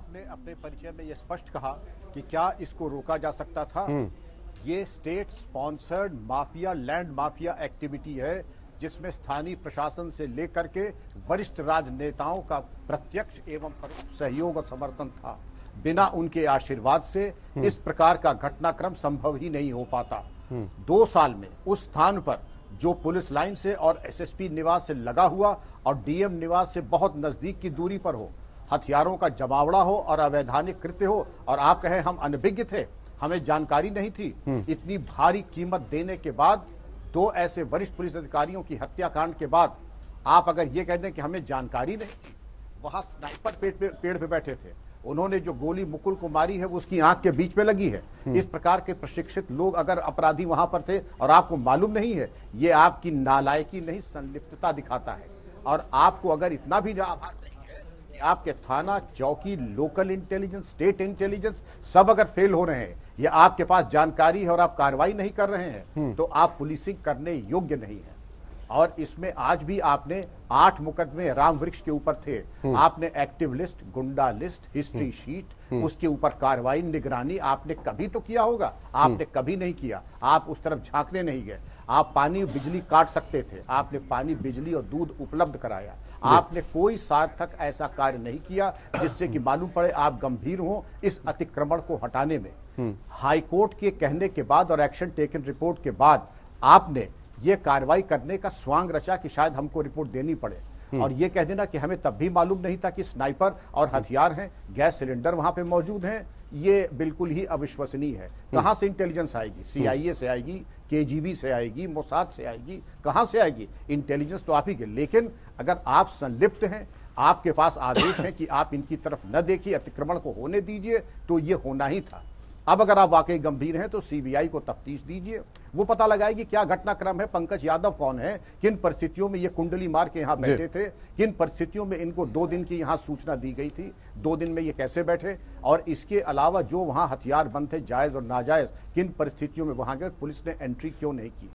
आपने अपने परिचय में यह स्पष्ट कहा कि क्या इसको रोका जा सकता था हम्म। ये state sponsored mafia land mafia activity है जिसमें स्थानीय प्रशासन से लेकर के वरिष्ठ राजनेताओं का प्रत्यक्ष एवं सहयोग और समर्थन था बिना उनके आशीर्वाद से हम्म। इस प्रकार का घटनाक्रम संभव ही नहीं हो पाता हम्म। दो साल में उस स्थान पर जो पुलिस लाइन से और एसएसपी निवास से लगा हुआ और डीएम निवास से बहुत नजदीक की दूरी पर हो हथियारों का जमावड़ा हो और अवैधानिक कृत्य हो और आप कहें हम अनभिज्ञ थे हमें जानकारी नहीं थी हम्म। इतनी भारी कीमत देने के बाद दो ऐसे वरिष्ठ पुलिस अधिकारियों की हत्याकांड के बाद आप अगर ये कह दें कि हमें जानकारी नहीं थी वहां स्नाइपर पेड़ पे, पेड़ पे बैठे थे उन्होंने जो गोली मुकुल को मारी है वो उसकी आंख के बीच में लगी है हम्म। इस प्रकार के प्रशिक्षित लोग अगर अपराधी वहां पर थे और आपको मालूम नहीं है ये आपकी नालायकी नहीं संलिप्तता दिखाता है और आपको अगर इतना भी आभास नहीं आपके थाना चौकी लोकल इंटेलिजेंस स्टेट इंटेलिजेंस सब अगर फेल हो रहे हैं या आपके पास जानकारी है और आप कार्रवाई नहीं कर रहे हैं हम्म। तो आप पुलिसिंग करने योग्य नहीं है और इसमें आज भी आपने आठ मुकदमे राम वृक्ष के ऊपर थे हम्म। आपने एक्टिव लिस्ट गुंडा लिस्ट हिस्ट्री शीट उसके ऊपर कार्रवाई निगरानी आपने कभी तो किया होगा आपने हम्म। कभी नहीं किया आप उस तरफ झांकने नहीं गए आप पानी बिजली काट सकते थे आपने पानी बिजली और दूध उपलब्ध कराया आपने कोई सार्थक ऐसा कार्य नहीं किया जिससे कि हम्म। मालूम पड़े आप गंभीर हो इस अतिक्रमण को हटाने में हाईकोर्ट के कहने के बाद और एक्शन टेकन रिपोर्ट के बाद आपने ये कार्रवाई करने का स्वांग रचा कि शायद हमको रिपोर्ट देनी पड़े हम्म। और ये कह देना कि हमें तब भी मालूम नहीं था कि स्नाइपर और हम्म। हथियार हैं गैस सिलेंडर वहां पे मौजूद हैं ये बिल्कुल ही अविश्वसनीय है हम्म। कहां से इंटेलिजेंस आएगी सीआईए से आएगी केजीबी से आएगी मोसाद से आएगी कहां से आएगी इंटेलिजेंस तो आप ही के लेकिन अगर आप संलिप्त हैं आपके पास आदेश है कि आप इनकी तरफ न देखिए अतिक्रमण को होने दीजिए तो ये होना ही था अब अगर आप वाकई गंभीर हैं तो सीबीआई को तफ्तीश दीजिए वो पता लगाएगी क्या घटनाक्रम है पंकज यादव कौन है किन परिस्थितियों में ये कुंडली मार के यहाँ बैठे थे किन परिस्थितियों में इनको दो दिन की यहाँ सूचना दी गई थी दो दिन में ये कैसे बैठे और इसके अलावा जो वहाँ हथियार बंद थे जायज़ और नाजायज़ किन परिस्थितियों में वहाँ गए पुलिस ने एंट्री क्यों नहीं की